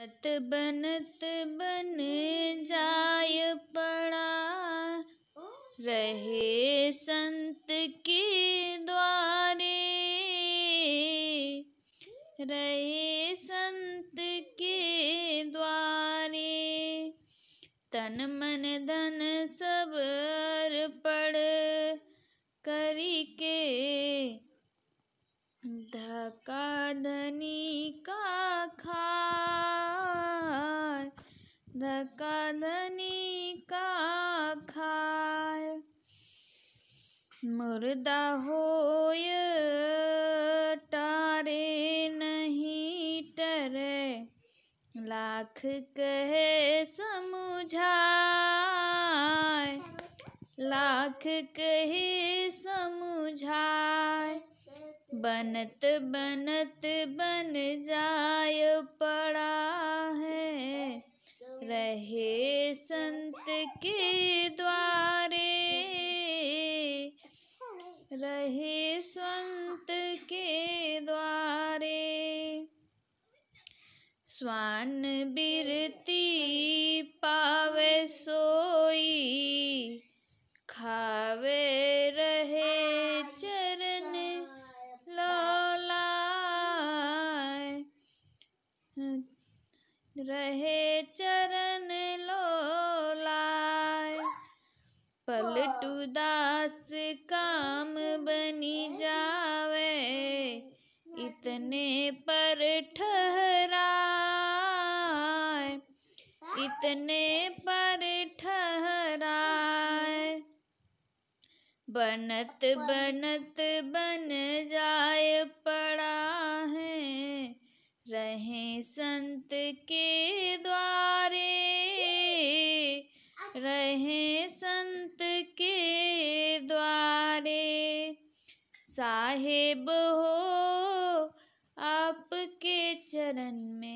बनत बनत बन जाय पड़ा रहे संत के द्वारे रहे संत के द्वारे तन मन धन सब अर्पण कदनी का खाय धक्का का खाय मुर्दा होय टारे नहीं टरे लाख कहे समझाय लाख कहे सम बनत बनत बन जाय पड़ा है रहे संत के द्वारे रहे संत के द्वारे स्वान भी रहे चरण लोलाय पलटू दास काम बनी जावे इतने पर ठहराए इतने पर ठहराए बनत बनत बन जाए पर रहे संत के द्वारे रहे संत के द्वारे साहेब हो आपके चरण में